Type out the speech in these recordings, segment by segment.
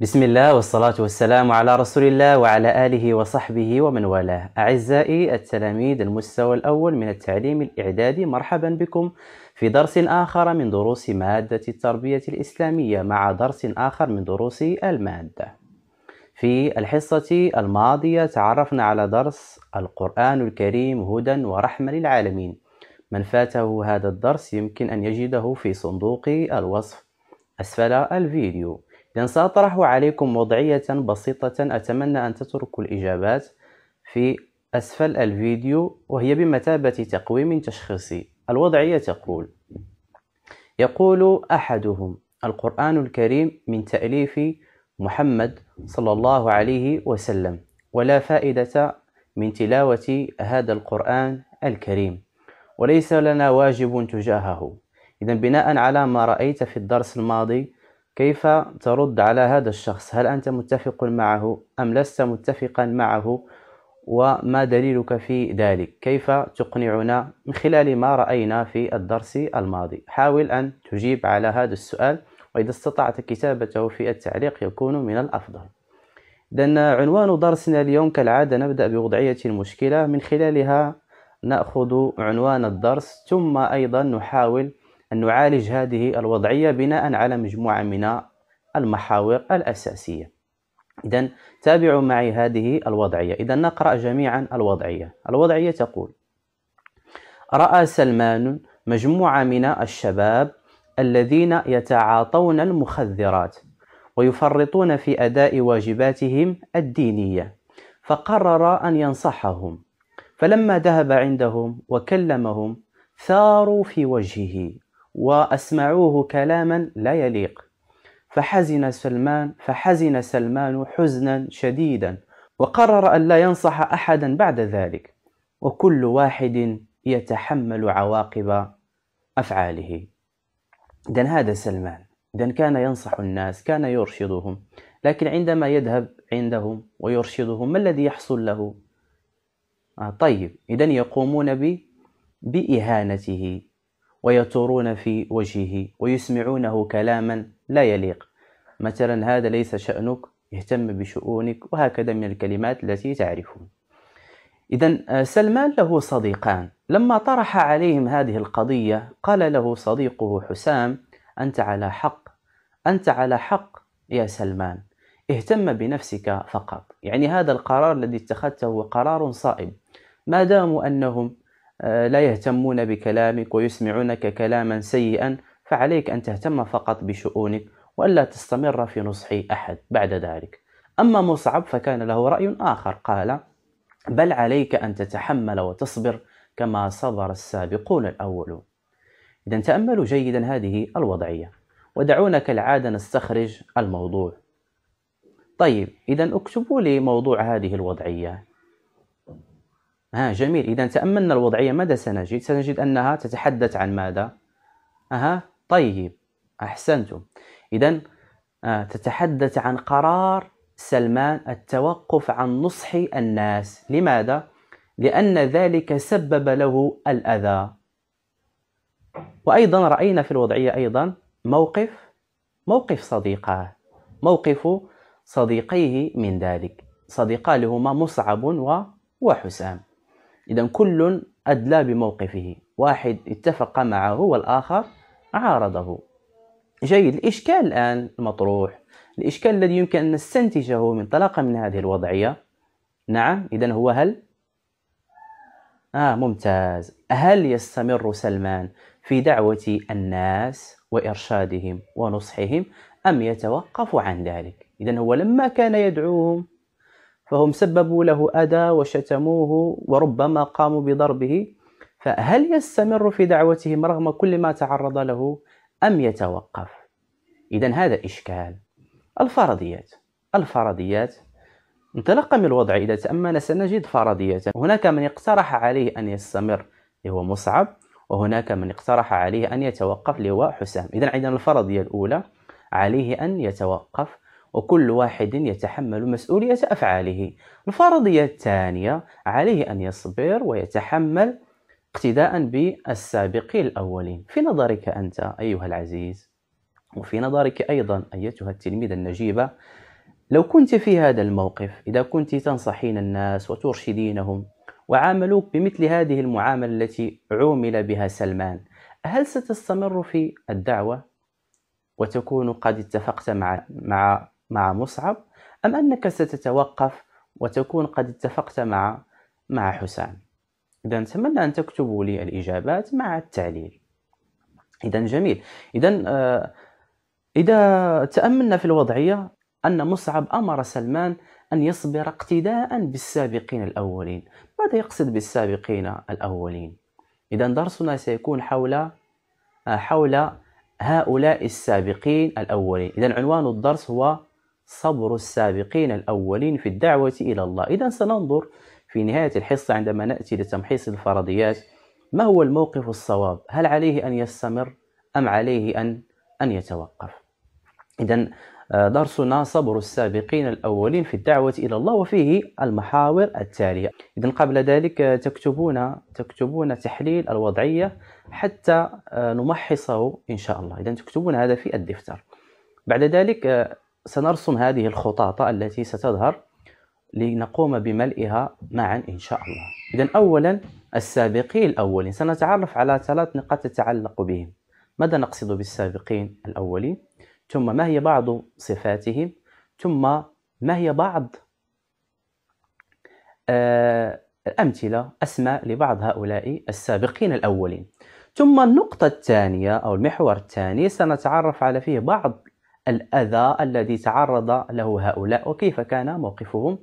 بسم الله والصلاة والسلام على رسول الله وعلى آله وصحبه ومن والاه أعزائي التلاميذ المستوى الأول من التعليم الإعدادي مرحبا بكم في درس آخر من دروس مادة التربية الإسلامية مع درس آخر من دروس المادة في الحصة الماضية تعرفنا على درس القرآن الكريم هدى ورحمة للعالمين من فاته هذا الدرس يمكن أن يجده في صندوق الوصف أسفل الفيديو إذا سأطرح عليكم وضعية بسيطة أتمنى أن تتركوا الإجابات في أسفل الفيديو وهي بمثابة تقويم تشخيصي الوضعية تقول يقول أحدهم القرآن الكريم من تأليف محمد صلى الله عليه وسلم ولا فائدة من تلاوة هذا القرآن الكريم وليس لنا واجب تجاهه إذا بناء على ما رأيت في الدرس الماضي كيف ترد على هذا الشخص هل أنت متفق معه أم لست متفقا معه وما دليلك في ذلك كيف تقنعنا من خلال ما رأينا في الدرس الماضي حاول أن تجيب على هذا السؤال وإذا استطعت كتابته في التعليق يكون من الأفضل إذن عنوان درسنا اليوم كالعادة نبدأ بوضعية المشكلة من خلالها نأخذ عنوان الدرس ثم أيضا نحاول أن نعالج هذه الوضعية بناء على مجموعة من المحاور الأساسية إذا تابعوا معي هذه الوضعية إذا نقرأ جميعا الوضعية الوضعية تقول رأى سلمان مجموعة من الشباب الذين يتعاطون المخدرات ويفرطون في أداء واجباتهم الدينية فقرر أن ينصحهم فلما ذهب عندهم وكلمهم ثاروا في وجهه وأسمعوه كلاما لا يليق فحزن سلمان فحزن سلمان حزنا شديدا وقرر أن لا ينصح أحدا بعد ذلك وكل واحد يتحمل عواقب أفعاله إذا هذا سلمان إذا كان ينصح الناس كان يرشدهم لكن عندما يذهب عندهم ويرشدهم ما الذي يحصل له آه طيب إذا يقومون بإهانته ويطورون في وجهه ويسمعونه كلاما لا يليق مثلا هذا ليس شأنك اهتم بشؤونك وهكذا من الكلمات التي تعرفون إذا آه، سلمان له صديقان لما طرح عليهم هذه القضية قال له صديقه حسام أنت على حق أنت على حق يا سلمان اهتم بنفسك فقط يعني هذا القرار الذي اتخذته هو قرار صائب ما داموا أنهم آه، لا يهتمون بكلامك ويسمعونك كلاما سيئا فعليك أن تهتم فقط بشؤونك وألا تستمر في نصح أحد بعد ذلك أما مصعب فكان له رأي آخر قال بل عليك أن تتحمل وتصبر كما صبر السابقون الأولون إذا تأملوا جيدا هذه الوضعية ودعونا كالعادة نستخرج الموضوع طيب إذا اكتبوا لي موضوع هذه الوضعية ها جميل إذا تأملنا الوضعية ماذا سنجد؟ سنجد أنها تتحدث عن ماذا؟ أها طيب أحسنتم إذا آه، تتحدث عن قرار سلمان التوقف عن نصح الناس لماذا؟ لأن ذلك سبب له الأذى وأيضا رأينا في الوضعية أيضا موقف موقف صديقاه موقف صديقيه من ذلك صديقاه لهما مصعب وحسام إذا كل أدلى بموقفه واحد اتفق معه والآخر عارضه جيد الإشكال الآن المطروح الإشكال الذي يمكن أن نستنتجه من طلاقة من هذه الوضعية نعم إذا هو هل آه ممتاز هل يستمر سلمان في دعوة الناس وإرشادهم ونصحهم أم يتوقف عن ذلك إذا هو لما كان يدعوهم فهم سببوا له أذى وشتموه وربما قاموا بضربه فهل يستمر في دعوتهم رغم كل ما تعرض له أم يتوقف؟ إذا هذا إشكال الفرضيات الفرضيات انطلاقا من الوضع إذا تأمل سنجد فرضية هناك من اقترح عليه أن يستمر هو مصعب وهناك من اقترح عليه أن يتوقف اللي هو حسام إذا عندنا الفرضية الأولى عليه أن يتوقف وكل واحد يتحمل مسؤولية أفعاله الفرضية الثانية عليه أن يصبر ويتحمل اقتداء بالسابقين الأولين في نظرك أنت أيها العزيز وفي نظرك أيضا أيتها التلميذة النجيبة لو كنت في هذا الموقف إذا كنت تنصحين الناس وترشدينهم وعاملوك بمثل هذه المعاملة التي عومل بها سلمان هل ستستمر في الدعوة وتكون قد اتفقت مع مع مع مصعب أم أنك ستتوقف وتكون قد اتفقت مع مع حسام إذا أتمنى أن تكتبوا لي الإجابات مع التعليل إذا جميل إذا آه، إذا تأملنا في الوضعية أن مصعب أمر سلمان أن يصبر اقتداء بالسابقين الأولين ماذا يقصد بالسابقين الأولين؟ إذا درسنا سيكون حول آه، حول هؤلاء السابقين الأولين إذا عنوان الدرس هو صبر السابقين الأولين في الدعوة إلى الله إذا سننظر في نهاية الحصة عندما نأتي لتمحيص الفرضيات ما هو الموقف الصواب هل عليه أن يستمر أم عليه أن أن يتوقف إذا آه، درسنا صبر السابقين الأولين في الدعوة إلى الله وفيه المحاور التالية إذا قبل ذلك آه، تكتبون تكتبون تحليل الوضعية حتى آه، نمحصه إن شاء الله إذا تكتبون هذا في الدفتر بعد ذلك سنرسم هذه الخطاط التي ستظهر لنقوم بملئها معا إن شاء الله إذا أولا السابقين الأولين سنتعرف على ثلاث نقاط تتعلق بهم ماذا نقصد بالسابقين الأولين ثم ما هي بعض صفاتهم ثم ما هي بعض الأمثلة آه، أسماء لبعض هؤلاء السابقين الأولين ثم النقطة الثانية أو المحور الثاني سنتعرف على فيه بعض الأذى الذي تعرض له هؤلاء وكيف كان موقفهم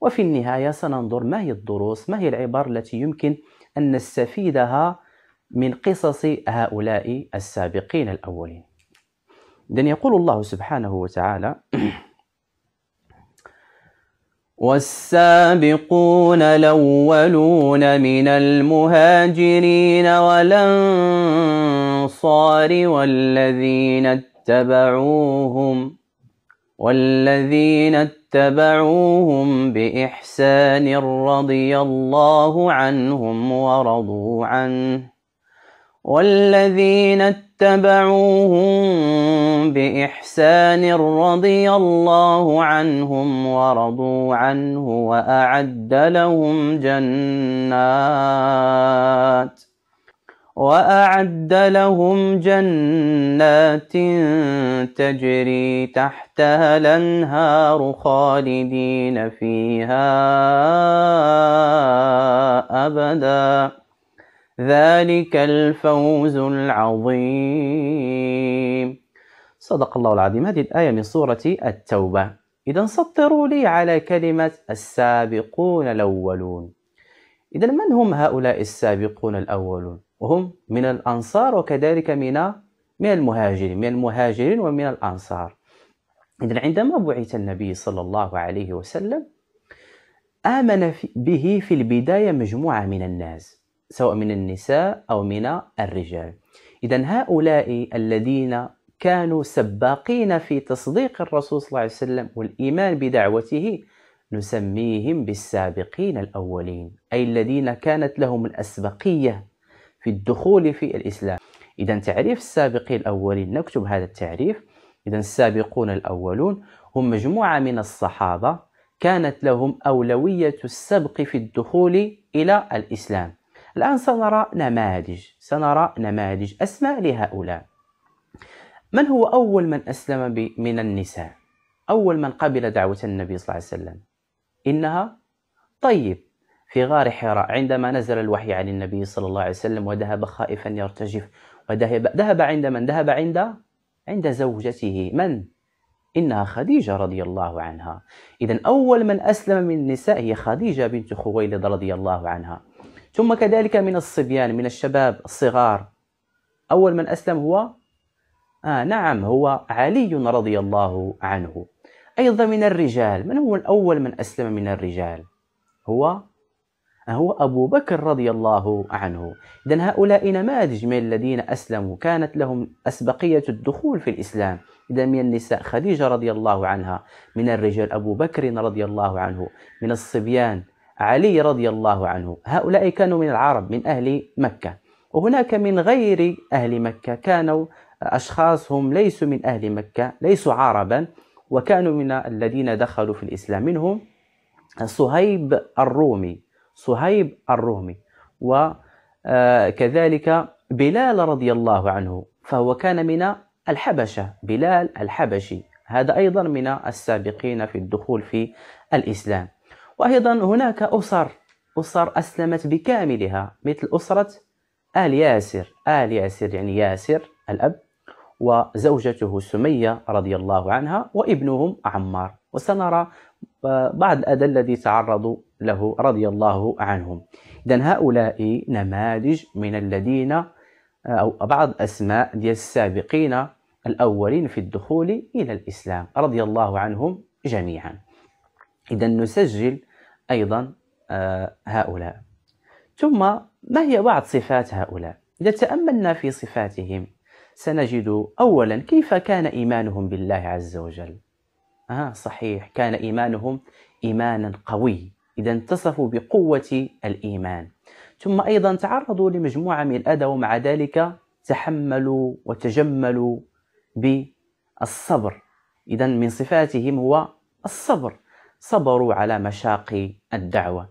وفي النهاية سننظر ما هي الدروس ما هي العبار التي يمكن أن نستفيدها من قصص هؤلاء السابقين الأولين إذن يقول الله سبحانه وتعالى والسابقون الأولون من المهاجرين والأنصار والذين اتبعوهم والذين اتبعوهم بإحسان رضي الله عنهم ورضوا عنه والذين اتبعوهم بإحسان رضي الله عنهم ورضوا عنه وأعد لهم جنات وأعد لهم جنات تجري تحتها الأنهار خالدين فيها أبدا ذلك الفوز العظيم صدق الله العظيم هذه الآية من سورة التوبة إذا سطروا لي على كلمة السابقون الأولون إذا من هم هؤلاء السابقون الأولون؟ وهم من الأنصار وكذلك من من المهاجرين من المهاجرين ومن الأنصار إذن عندما بعث النبي صلى الله عليه وسلم آمن به في البداية مجموعة من الناس سواء من النساء أو من الرجال إذا هؤلاء الذين كانوا سباقين في تصديق الرسول صلى الله عليه وسلم والإيمان بدعوته نسميهم بالسابقين الأولين أي الذين كانت لهم الأسبقية في الدخول في الإسلام إذا تعريف السابقين الأولين نكتب هذا التعريف إذا السابقون الأولون هم مجموعة من الصحابة كانت لهم أولوية السبق في الدخول إلى الإسلام الآن سنرى نماذج سنرى نماذج أسماء لهؤلاء من هو أول من أسلم من النساء؟ أول من قبل دعوة النبي صلى الله عليه وسلم إنها طيب في غار حراء عندما نزل الوحي عن النبي صلى الله عليه وسلم وذهب خائفا يرتجف وذهب ذهب عند من؟ ذهب عند عند زوجته من؟ إنها خديجة رضي الله عنها إذا أول من أسلم من النساء هي خديجة بنت خويلد رضي الله عنها ثم كذلك من الصبيان من الشباب الصغار أول من أسلم هو آه نعم هو علي رضي الله عنه أيضا من الرجال من هو الأول من أسلم من الرجال هو هو أبو بكر رضي الله عنه إذا هؤلاء نماذج من الذين أسلموا كانت لهم أسبقية الدخول في الإسلام إذا من النساء خديجة رضي الله عنها من الرجال أبو بكر رضي الله عنه من الصبيان علي رضي الله عنه هؤلاء كانوا من العرب من أهل مكة وهناك من غير أهل مكة كانوا أشخاص هم ليسوا من أهل مكة ليسوا عربا وكانوا من الذين دخلوا في الإسلام منهم صهيب الرومي صهيب الرومي وكذلك بلال رضي الله عنه فهو كان من الحبشة بلال الحبشي هذا أيضا من السابقين في الدخول في الإسلام وأيضا هناك أسر أسر أسلمت بكاملها مثل أسرة آل ياسر آل ياسر يعني ياسر الأب وزوجته سمية رضي الله عنها وابنهم عمار وسنرى بعض الأدلة الذي تعرضوا له رضي الله عنهم إذا هؤلاء نماذج من الذين آه، أو بعض أسماء ديال السابقين الأولين في الدخول إلى الإسلام رضي الله عنهم جميعا إذا نسجل أيضا آه، هؤلاء ثم ما هي بعض صفات هؤلاء إذا تأملنا في صفاتهم سنجد أولا كيف كان إيمانهم بالله عز وجل آه صحيح كان إيمانهم إيمانا قوي إذا اتصفوا بقوة الإيمان ثم أيضا تعرضوا لمجموعة من الأذى ومع ذلك تحملوا وتجملوا بالصبر إذا من صفاتهم هو الصبر صبروا على مشاق الدعوة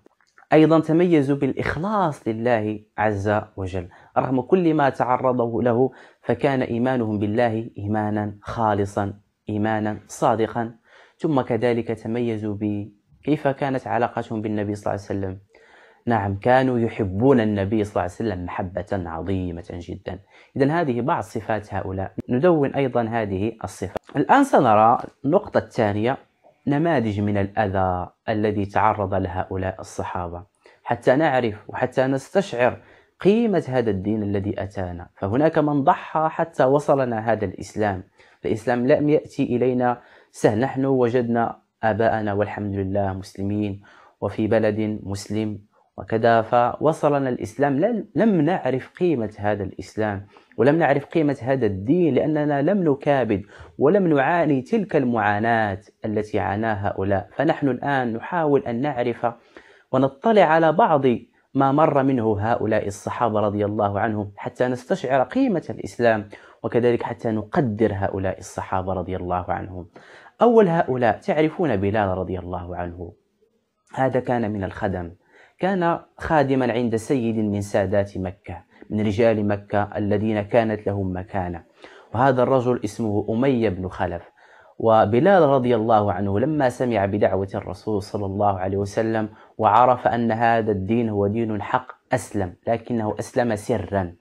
أيضا تميزوا بالإخلاص لله عز وجل رغم كل ما تعرضوا له فكان إيمانهم بالله إيمانا خالصا إيمانا صادقا ثم كذلك تميزوا كيف كانت علاقتهم بالنبي صلى الله عليه وسلم نعم كانوا يحبون النبي صلى الله عليه وسلم محبة عظيمة جدا إذا هذه بعض صفات هؤلاء ندون أيضا هذه الصفات الآن سنرى النقطة الثانية نماذج من الأذى الذي تعرض لهؤلاء الصحابة حتى نعرف وحتى نستشعر قيمة هذا الدين الذي أتانا فهناك من ضحى حتى وصلنا هذا الإسلام الإسلام لم يأتي إلينا سهل نحن وجدنا آباءنا والحمد لله مسلمين وفي بلد مسلم وكذا فوصلنا الإسلام لم نعرف قيمة هذا الإسلام ولم نعرف قيمة هذا الدين لأننا لم نكابد ولم نعاني تلك المعاناة التي عاناها هؤلاء فنحن الآن نحاول أن نعرف ونطلع على بعض ما مر منه هؤلاء الصحابة رضي الله عنهم حتى نستشعر قيمة الإسلام وكذلك حتى نقدر هؤلاء الصحابة رضي الله عنهم أول هؤلاء تعرفون بلال رضي الله عنه هذا كان من الخدم كان خادما عند سيد من سادات مكة من رجال مكة الذين كانت لهم مكانة وهذا الرجل اسمه أمية بن خلف وبلال رضي الله عنه لما سمع بدعوة الرسول صلى الله عليه وسلم وعرف أن هذا الدين هو دين حق أسلم لكنه أسلم سرا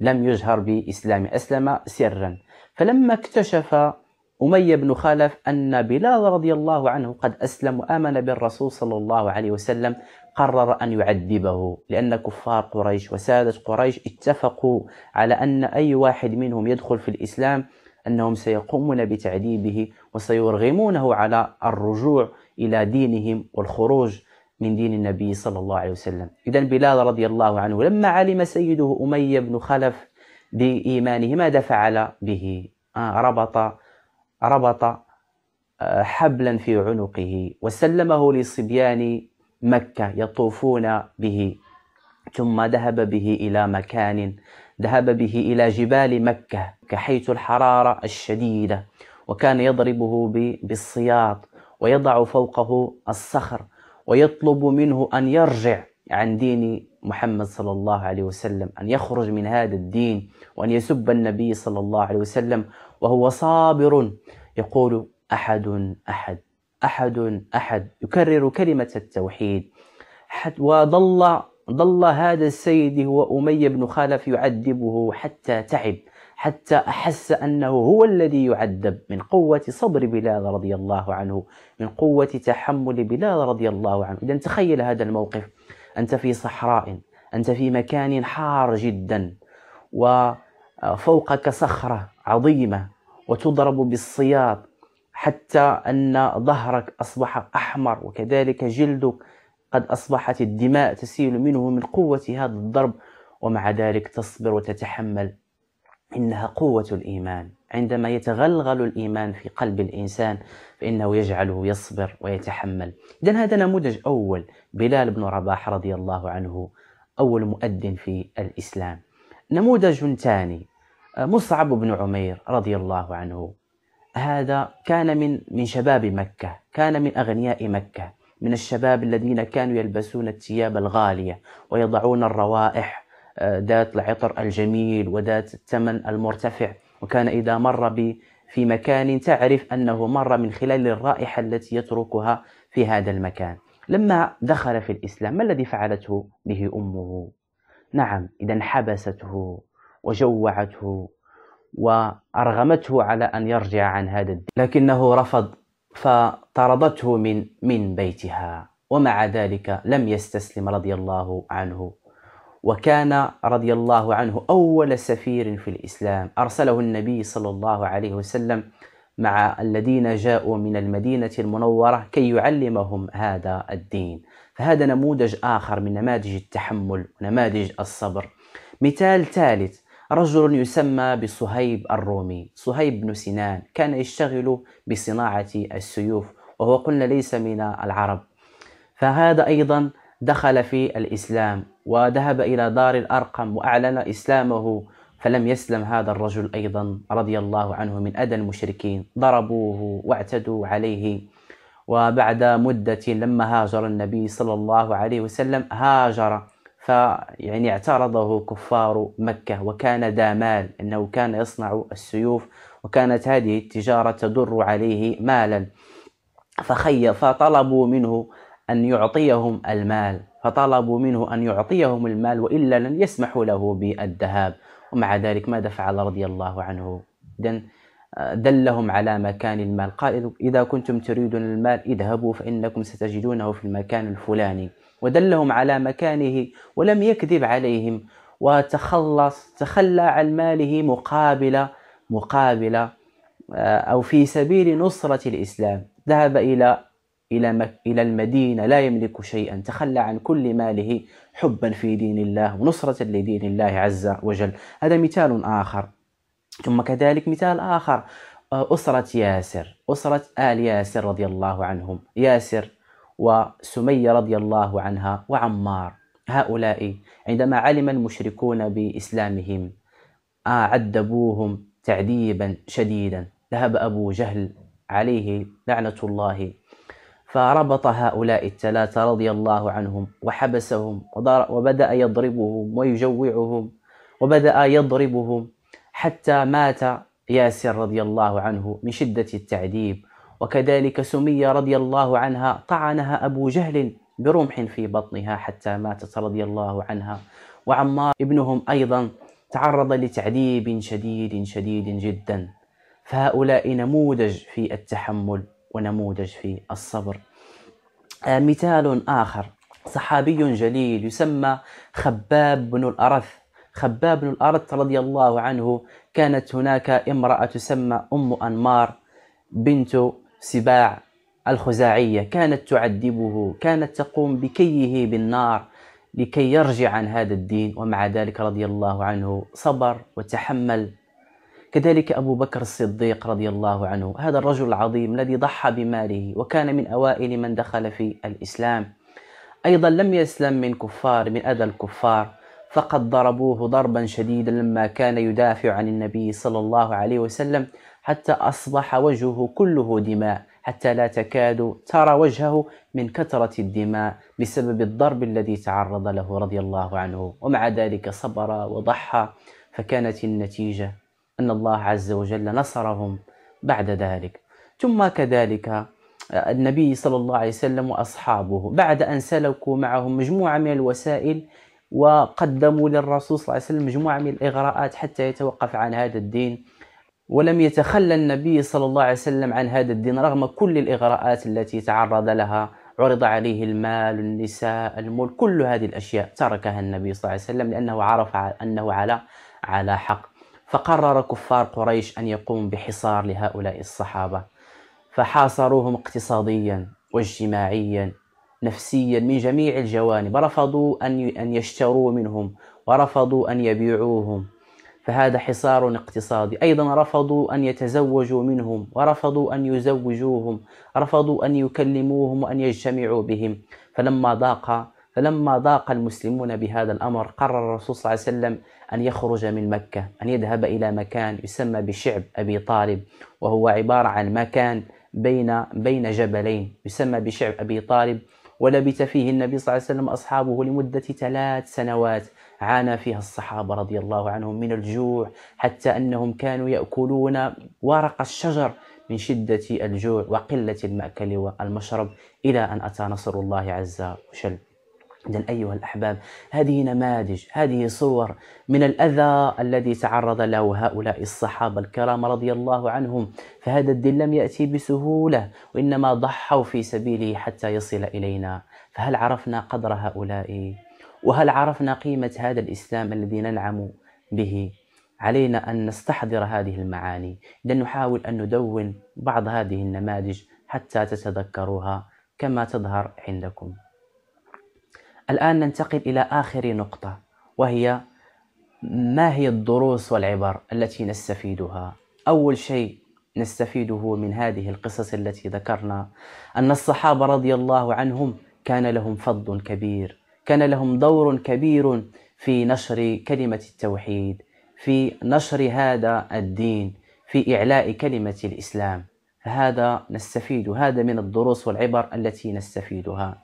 لم يجهر بإسلام أسلم سرا فلما اكتشف أمية بن خلف أن بلال رضي الله عنه قد أسلم وآمن بالرسول صلى الله عليه وسلم قرر أن يعذبه لأن كفار قريش وسادة قريش اتفقوا على أن أي واحد منهم يدخل في الإسلام أنهم سيقومون بتعذيبه وسيرغمونه على الرجوع إلى دينهم والخروج من دين النبي صلى الله عليه وسلم إذا بلال رضي الله عنه لما علم سيده أمية بن خلف بإيمانه ماذا فعل به؟ آه ربط ربط آه، حبلا في عنقه وسلمه لصبيان مكة يطوفون به ثم ذهب به إلى مكان ذهب به إلى جبال مكة كحيث الحرارة الشديدة وكان يضربه بالسياط ويضع فوقه الصخر ويطلب منه أن يرجع عن دين محمد صلى الله عليه وسلم أن يخرج من هذا الدين وأن يسب النبي صلى الله عليه وسلم وهو صابر يقول أحد أحد أحد أحد يكرر كلمة التوحيد وظل ظل هذا السيد هو أمية بن خلف يعذبه حتى تعب حتى أحس أنه هو الذي يعذب من قوة صبر بلال رضي الله عنه من قوة تحمل بلال رضي الله عنه إذا تخيل هذا الموقف أنت في صحراء أنت في مكان حار جدا وفوقك صخرة عظيمة وتضرب بالصياد حتى أن ظهرك أصبح أحمر وكذلك جلدك قد أصبحت الدماء تسيل منه من قوة هذا الضرب ومع ذلك تصبر وتتحمل إنها قوة الإيمان عندما يتغلغل الإيمان في قلب الإنسان فإنه يجعله يصبر ويتحمل إذا هذا نموذج أول بلال بن رباح رضي الله عنه أول مؤذن في الإسلام نموذج ثاني مصعب بن عمير رضي الله عنه هذا كان من من شباب مكة كان من أغنياء مكة من الشباب الذين كانوا يلبسون الثياب الغالية ويضعون الروائح آه، ذات العطر الجميل وذات الثمن المرتفع وكان إذا مر في مكان تعرف أنه مر من خلال الرائحة التي يتركها في هذا المكان لما دخل في الإسلام ما الذي فعلته به أمه؟ نعم إذا حبسته وجوعته وأرغمته على أن يرجع عن هذا الدين لكنه رفض فطردته من من بيتها ومع ذلك لم يستسلم رضي الله عنه وكان رضي الله عنه أول سفير في الإسلام أرسله النبي صلى الله عليه وسلم مع الذين جاءوا من المدينة المنورة كي يعلمهم هذا الدين فهذا نموذج آخر من نماذج التحمل ونماذج الصبر مثال ثالث رجل يسمى بصهيب الرومي صهيب بن سنان كان يشتغل بصناعة السيوف وهو قلنا ليس من العرب فهذا أيضا دخل في الإسلام وذهب إلى دار الأرقم وأعلن إسلامه فلم يسلم هذا الرجل أيضا رضي الله عنه من أذى المشركين ضربوه واعتدوا عليه وبعد مدة لما هاجر النبي صلى الله عليه وسلم هاجر فيعني اعترضه كفار مكة وكان ذا مال أنه كان يصنع السيوف وكانت هذه التجارة تدر عليه مالا فخي فطلبوا منه أن يعطيهم المال فطلبوا منه أن يعطيهم المال وإلا لن يسمحوا له بالذهاب ومع ذلك ماذا فعل رضي الله عنه إذن آه، دلهم على مكان المال قال إذا كنتم تريدون المال اذهبوا فإنكم ستجدونه في المكان الفلاني ودلهم على مكانه ولم يكذب عليهم وتخلص تخلى عن ماله مقابل مقابل آه، أو في سبيل نصرة الإسلام ذهب إلى إلى إلى المدينة لا يملك شيئا تخلى عن كل ماله حبا في دين الله ونصرة لدين الله عز وجل هذا مثال آخر ثم كذلك مثال آخر آه، أسرة ياسر أسرة آل ياسر رضي الله عنهم ياسر وسميه رضي الله عنها وعمار هؤلاء عندما علم المشركون باسلامهم عذبوهم تعذيبا شديدا ذهب ابو جهل عليه لعنه الله فربط هؤلاء الثلاثه رضي الله عنهم وحبسهم وبدا يضربهم ويجوعهم وبدا يضربهم حتى مات ياسر رضي الله عنه من شده التعذيب وكذلك سمية رضي الله عنها طعنها أبو جهل برمح في بطنها حتى ماتت رضي الله عنها وعمار ابنهم أيضا تعرض لتعذيب شديد شديد جدا فهؤلاء نموذج في التحمل ونموذج في الصبر آه، مثال آخر صحابي جليل يسمى خباب بن الأرث خباب بن الأرث رضي الله عنه كانت هناك امرأة تسمى أم أنمار بنت سباع الخزاعية كانت تعذبه كانت تقوم بكيه بالنار لكي يرجع عن هذا الدين ومع ذلك رضي الله عنه صبر وتحمل كذلك أبو بكر الصديق رضي الله عنه هذا الرجل العظيم الذي ضحى بماله وكان من أوائل من دخل في الإسلام أيضا لم يسلم من كفار من أذى الكفار فقد ضربوه ضربا شديدا لما كان يدافع عن النبي صلى الله عليه وسلم حتى أصبح وجهه كله دماء حتى لا تكاد ترى وجهه من كثرة الدماء بسبب الضرب الذي تعرض له رضي الله عنه ومع ذلك صبر وضحى فكانت النتيجة أن الله عز وجل نصرهم بعد ذلك ثم كذلك آه، النبي صلى الله عليه وسلم وأصحابه بعد أن سلكوا معهم مجموعة من الوسائل وقدموا للرسول صلى الله عليه وسلم مجموعة من الإغراءات حتى يتوقف عن هذا الدين ولم يتخلى النبي صلى الله عليه وسلم عن هذا الدين رغم كل الإغراءات التي تعرض لها عرض عليه المال النساء الملك كل هذه الأشياء تركها النبي صلى الله عليه وسلم لأنه عرف أنه على على حق فقرر كفار قريش أن يقوم بحصار لهؤلاء الصحابة فحاصروهم اقتصاديا واجتماعيا نفسيا من جميع الجوانب رفضوا أن أن يشتروا منهم ورفضوا أن يبيعوهم فهذا حصار اقتصادي أيضا رفضوا أن يتزوجوا منهم ورفضوا أن يزوجوهم رفضوا أن يكلموهم وأن يجتمعوا بهم فلما ضاق فلما ضاق المسلمون بهذا الأمر قرر الرسول صلى الله عليه وسلم أن يخرج من مكة أن يذهب إلى مكان يسمى بشعب أبي طالب وهو عبارة عن مكان بين بين جبلين يسمى بشعب أبي طالب ولبث فيه النبي صلى الله عليه وسلم أصحابه لمدة ثلاث سنوات عانى فيها الصحابة رضي الله عنهم من الجوع حتى أنهم كانوا يأكلون ورق الشجر من شدة الجوع وقلة المأكل والمشرب إلى أن أتى نصر الله عز وجل إذن أيها الأحباب هذه نماذج هذه صور من الأذى الذي تعرض له هؤلاء الصحابة الكرام رضي الله عنهم فهذا الدين لم يأتي بسهولة وإنما ضحوا في سبيله حتى يصل إلينا فهل عرفنا قدر هؤلاء وهل عرفنا قيمة هذا الإسلام الذي ننعم به علينا أن نستحضر هذه المعاني لنحاول أن ندون بعض هذه النماذج حتى تتذكروها كما تظهر عندكم الآن ننتقل إلى آخر نقطة وهي ما هي الدروس والعبر التي نستفيدها أول شيء نستفيده من هذه القصص التي ذكرنا أن الصحابة رضي الله عنهم كان لهم فضل كبير كان لهم دور كبير في نشر كلمة التوحيد في نشر هذا الدين في إعلاء كلمة الإسلام هذا نستفيد هذا من الدروس والعبر التي نستفيدها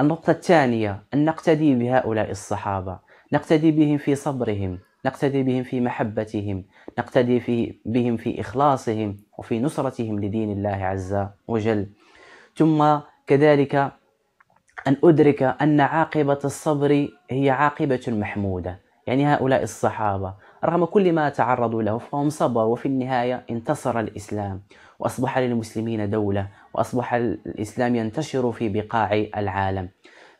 النقطة الثانية أن نقتدي بهؤلاء الصحابة نقتدي بهم في صبرهم نقتدي بهم في محبتهم نقتدي في بهم في إخلاصهم وفي نصرتهم لدين الله عز وجل ثم كذلك أن أدرك أن عاقبة الصبر هي عاقبة محمودة يعني هؤلاء الصحابة رغم كل ما تعرضوا له فهم صبروا وفي النهاية انتصر الإسلام وأصبح للمسلمين دولة وأصبح الإسلام ينتشر في بقاع العالم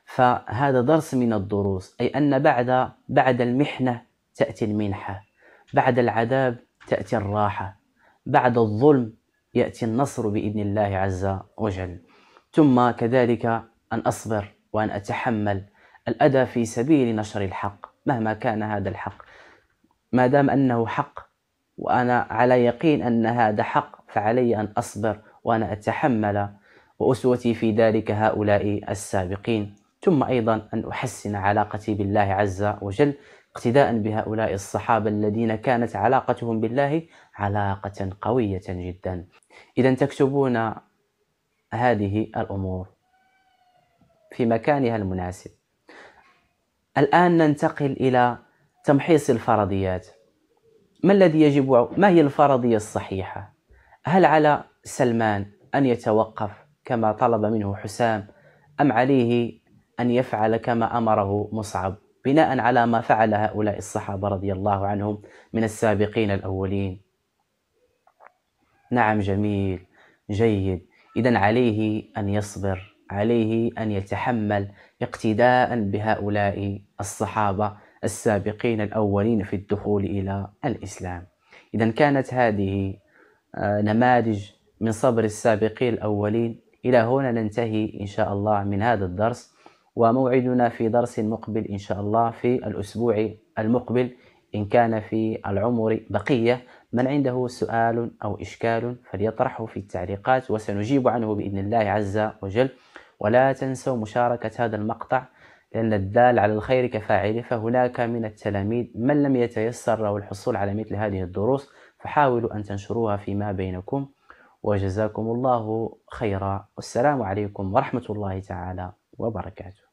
فهذا درس من الدروس أي أن بعد بعد المحنة تأتي المنحة بعد العذاب تأتي الراحة بعد الظلم يأتي النصر بإذن الله عز وجل ثم كذلك أن أصبر وأن أتحمل الأذى في سبيل نشر الحق مهما كان هذا الحق ما دام أنه حق وأنا على يقين أن هذا حق فعلي أن أصبر وأنا أتحمل وأسوتي في ذلك هؤلاء السابقين ثم أيضا أن أحسن علاقتي بالله عز وجل اقتداء بهؤلاء الصحابة الذين كانت علاقتهم بالله علاقة قوية جدا إذا تكتبون هذه الأمور في مكانها المناسب الآن ننتقل إلى تمحيص الفرضيات ما الذي يجب ما هي الفرضية الصحيحة هل على سلمان أن يتوقف كما طلب منه حسام أم عليه أن يفعل كما أمره مصعب بناء على ما فعل هؤلاء الصحابة رضي الله عنهم من السابقين الأولين نعم جميل جيد إذا عليه أن يصبر عليه أن يتحمل اقتداء بهؤلاء الصحابة السابقين الأولين في الدخول إلى الإسلام إذا كانت هذه آه، نماذج من صبر السابقين الأولين إلى هنا ننتهي إن شاء الله من هذا الدرس وموعدنا في درس مقبل إن شاء الله في الأسبوع المقبل إن كان في العمر بقية من عنده سؤال أو إشكال فليطرحه في التعليقات وسنجيب عنه بإذن الله عز وجل ولا تنسوا مشاركة هذا المقطع لأن الدال على الخير كفاعله فهناك من التلاميذ من لم يتيسر له الحصول على مثل هذه الدروس فحاولوا أن تنشروها فيما بينكم وجزاكم الله خيرا والسلام عليكم ورحمة الله تعالى وبركاته